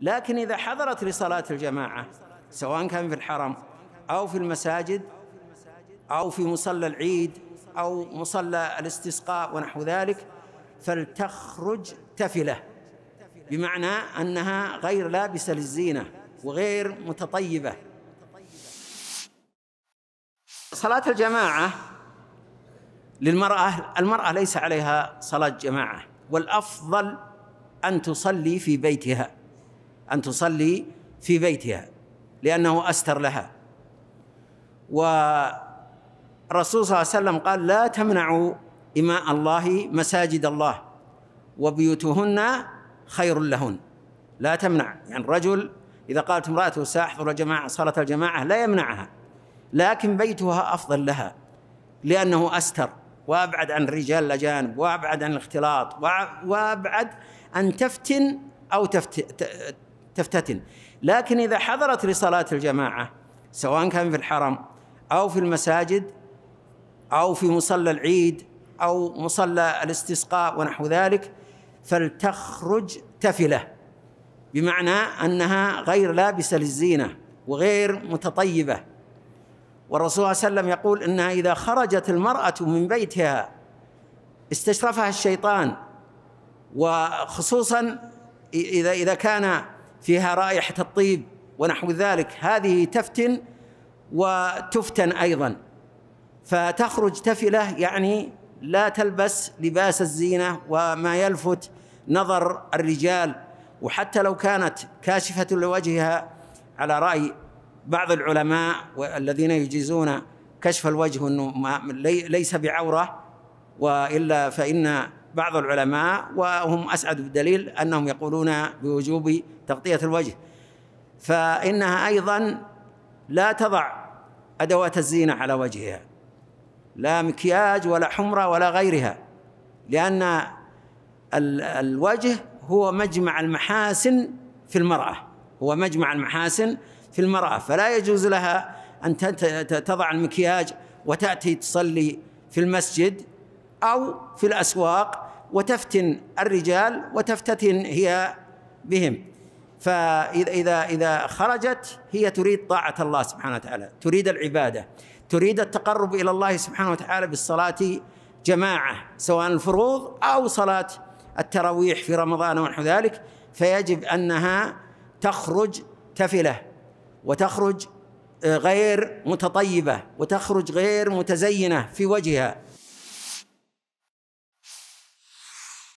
لكن إذا حضرت لصلاة الجماعة سواء كان في الحرم أو في المساجد أو في مصلى العيد أو مصلى الاستسقاء ونحو ذلك فلتخرج تفلة بمعنى أنها غير لابسة للزينة وغير متطيبة صلاة الجماعة للمرأة المرأة ليس عليها صلاة جماعة والأفضل أن تصلي في بيتها أن تصلي في بيتها لأنه أستر لها والرسول صلى الله عليه وسلم قال لا تمنعوا إماء الله مساجد الله وبيوتهن خير لهن لا تمنع يعني الرجل إذا قالت امرأته سأحضر جماعة صلاة الجماعة لا يمنعها لكن بيتها أفضل لها لأنه أستر وأبعد عن الرجال الأجانب وأبعد عن الاختلاط وأبعد أن تفتن أو تفت... تفتتن لكن إذا حضرت لصلاة الجماعة سواء كان في الحرم أو في المساجد أو في مصلى العيد أو مصلى الاستسقاء ونحو ذلك فلتخرج تفلة بمعنى أنها غير لابسة للزينة وغير متطيبة والرسول صلى الله عليه وسلم يقول انها اذا خرجت المراه من بيتها استشرفها الشيطان وخصوصا اذا اذا كان فيها رائحة الطيب ونحو ذلك هذه تفتن وتفتن أيضا فتخرج تفلة يعني لا تلبس لباس الزينة وما يلفت نظر الرجال وحتى لو كانت كاشفة لوجهها على رأي بعض العلماء الذين يجيزون كشف الوجه انه ليس بعوره والا فان بعض العلماء وهم أسعد بالدليل أنهم يقولون بوجوب تغطية الوجه فإنها أيضا لا تضع أدوات الزينة على وجهها لا مكياج ولا حمرة ولا غيرها لأن الوجه هو مجمع المحاسن في المرأة هو مجمع المحاسن في المرأة فلا يجوز لها أن تضع المكياج وتأتي تصلي في المسجد أو في الأسواق وتفتن الرجال وتفتتن هي بهم فإذا إذا إذا خرجت هي تريد طاعة الله سبحانه وتعالى تريد العبادة تريد التقرب إلى الله سبحانه وتعالى بالصلاة جماعة سواء الفروض أو صلاة التراويح في رمضان ونحو ذلك فيجب أنها تخرج تفلة وتخرج آه، غير متطيبة وتخرج غير متزينة في وجهها